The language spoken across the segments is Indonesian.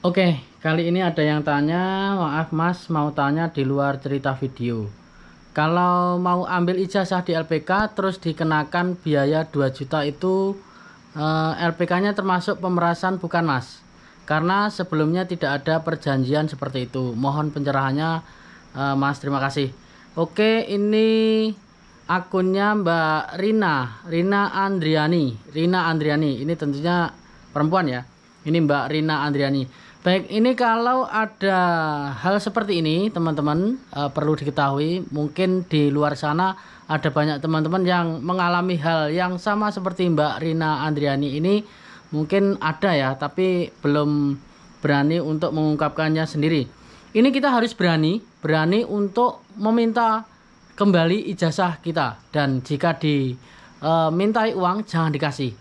Oke, kali ini ada yang tanya, maaf mas, mau tanya di luar cerita video. Kalau mau ambil ijazah di LPK terus dikenakan biaya 2 juta itu eh, LPK-nya termasuk pemerasan bukan mas? Karena sebelumnya tidak ada perjanjian seperti itu. Mohon pencerahannya eh, mas, terima kasih. Oke, ini akunnya Mbak Rina, Rina Andriani, Rina Andriani. Ini tentunya perempuan ya. Ini Mbak Rina Andriani Baik, ini kalau ada hal seperti ini, teman-teman e, perlu diketahui. Mungkin di luar sana ada banyak teman-teman yang mengalami hal yang sama seperti Mbak Rina Andriani ini. Mungkin ada ya, tapi belum berani untuk mengungkapkannya sendiri. Ini kita harus berani, berani untuk meminta kembali ijazah kita. Dan jika dimintai eh, uang, jangan dikasih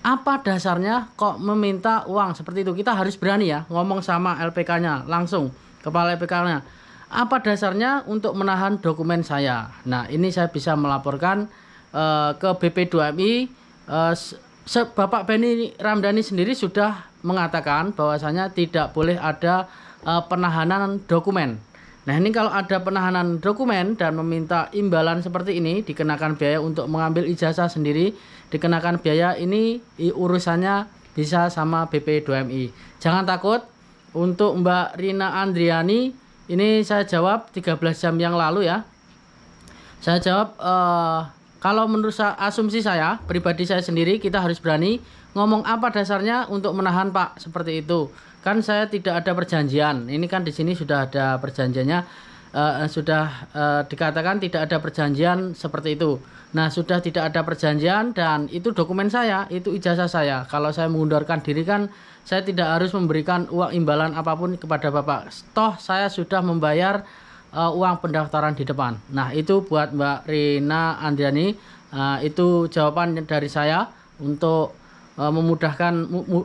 apa dasarnya kok meminta uang seperti itu kita harus berani ya ngomong sama LPK-nya langsung kepala LPK-nya apa dasarnya untuk menahan dokumen saya nah ini saya bisa melaporkan uh, ke BP2MI uh, eh, Bapak Benny Ramdhani sendiri sudah mengatakan bahwasanya tidak boleh ada uh, penahanan dokumen Nah ini kalau ada penahanan dokumen dan meminta imbalan seperti ini dikenakan biaya untuk mengambil ijazah sendiri dikenakan biaya ini urusannya bisa sama BP2MI. Jangan takut untuk Mbak Rina Andriani ini saya jawab 13 jam yang lalu ya. Saya jawab uh, kalau menurut asumsi saya pribadi saya sendiri kita harus berani ngomong apa dasarnya untuk menahan Pak seperti itu kan saya tidak ada perjanjian. Ini kan di sini sudah ada perjanjiannya, uh, sudah uh, dikatakan tidak ada perjanjian seperti itu. Nah, sudah tidak ada perjanjian dan itu dokumen saya, itu ijazah saya. Kalau saya mengundurkan diri kan saya tidak harus memberikan uang imbalan apapun kepada Bapak. Toh saya sudah membayar uh, uang pendaftaran di depan. Nah, itu buat Mbak Rina Andriani. Uh, itu jawaban dari saya untuk uh, memudahkan mu, mu,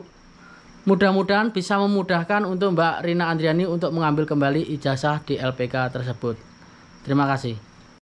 Mudah-mudahan bisa memudahkan untuk Mbak Rina Andriani untuk mengambil kembali ijazah di LPK tersebut. Terima kasih.